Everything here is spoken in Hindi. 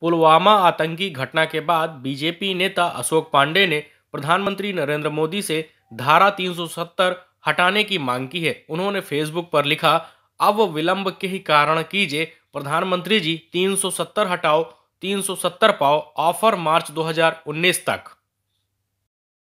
पुलवामा आतंकी घटना के बाद बीजेपी नेता अशोक पांडे ने प्रधानमंत्री नरेंद्र मोदी से धारा 370 हटाने की मांग की है उन्होंने फेसबुक पर लिखा अब विलंब के ही कारण कीजिए प्रधानमंत्री जी 370 हटाओ 370 पाओ ऑफर मार्च 2019 तक